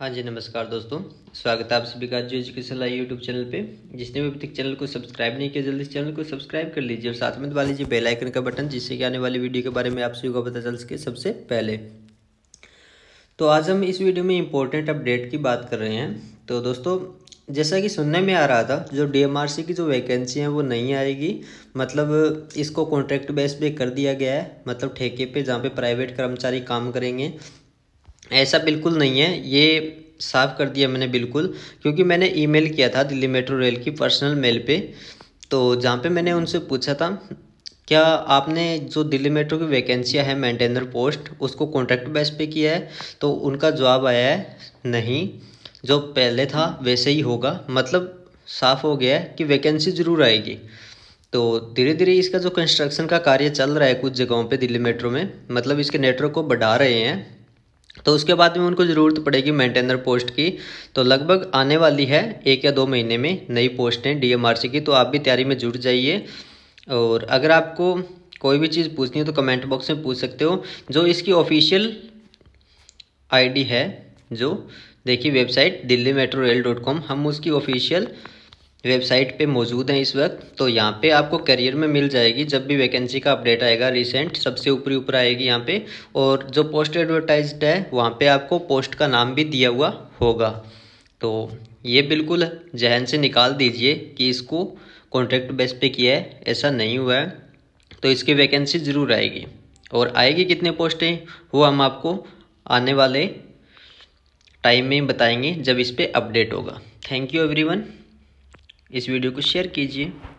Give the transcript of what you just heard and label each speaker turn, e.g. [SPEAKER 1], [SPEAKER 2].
[SPEAKER 1] हाँ जी नमस्कार दोस्तों स्वागत है आप सभी का जो एजुकेशन लाई यूट्यूब चैनल पे जिसने भी अभी तक चैनल को सब्सक्राइब नहीं किया जल्दी इस चैनल को सब्सक्राइब कर लीजिए और साथ में दबा लीजिए बेल आइकन का बटन जिससे कि आने वाली वीडियो के बारे में आप सभी को पता चल सके सबसे पहले तो आज हम इस वीडियो में इम्पोर्टेंट अपडेट की बात कर रहे हैं तो दोस्तों जैसा कि सुनने में आ रहा था जो डी की जो वैकेंसी है वो नहीं आएगी मतलब इसको कॉन्ट्रैक्ट बेस पे कर दिया गया है मतलब ठेके पे जहाँ पे प्राइवेट कर्मचारी काम करेंगे ऐसा बिल्कुल नहीं है ये साफ़ कर दिया मैंने बिल्कुल क्योंकि मैंने ईमेल किया था दिल्ली मेट्रो रेल की पर्सनल मेल पे तो जहाँ पे मैंने उनसे पूछा था क्या आपने जो दिल्ली मेट्रो की वैकेंसियाँ है मेंटेनर पोस्ट उसको कॉन्ट्रैक्ट बेस पे किया है तो उनका जवाब आया है नहीं जो पहले था वैसे ही होगा मतलब साफ़ हो गया है कि वैकेंसी ज़रूर आएगी तो धीरे धीरे इसका जो कंस्ट्रक्शन का कार्य चल रहा है कुछ जगहों पे दिल्ली मेट्रो में मतलब इसके नेटवर्क को बढ़ा रहे हैं तो उसके बाद में उनको ज़रूरत पड़ेगी मेंटेनर पोस्ट की तो लगभग आने वाली है एक या दो महीने में नई पोस्टें डीएमआरसी की तो आप भी तैयारी में जुट जाइए और अगर आपको कोई भी चीज़ पूछनी है तो कमेंट बॉक्स में पूछ सकते हो जो इसकी ऑफिशियल आईडी है जो देखिए website Delhi metro rail dot com हम उसकी ऑफिशियल वेबसाइट पे मौजूद हैं इस वक्त तो यहाँ पे आपको करियर में मिल जाएगी जब भी वैकेंसी का अपडेट आएगा रिसेंट सबसे ऊपरी ऊपर आएगी यहाँ पे और जो पोस्ट एडवर्टाइज है वहाँ पे आपको पोस्ट का नाम भी दिया हुआ होगा तो ये बिल्कुल जहन से निकाल दीजिए कि इसको कॉन्ट्रैक्ट बेस पे किया है ऐसा नहीं हुआ है तो इसकी वैकेंसी ज़रूर आएगी और आएगी कितने पोस्टें वो हम आपको आने वाले टाइम में बताएंगे जब इस पर अपडेट होगा थैंक यू एवरी इस वीडियो को शेयर कीजिए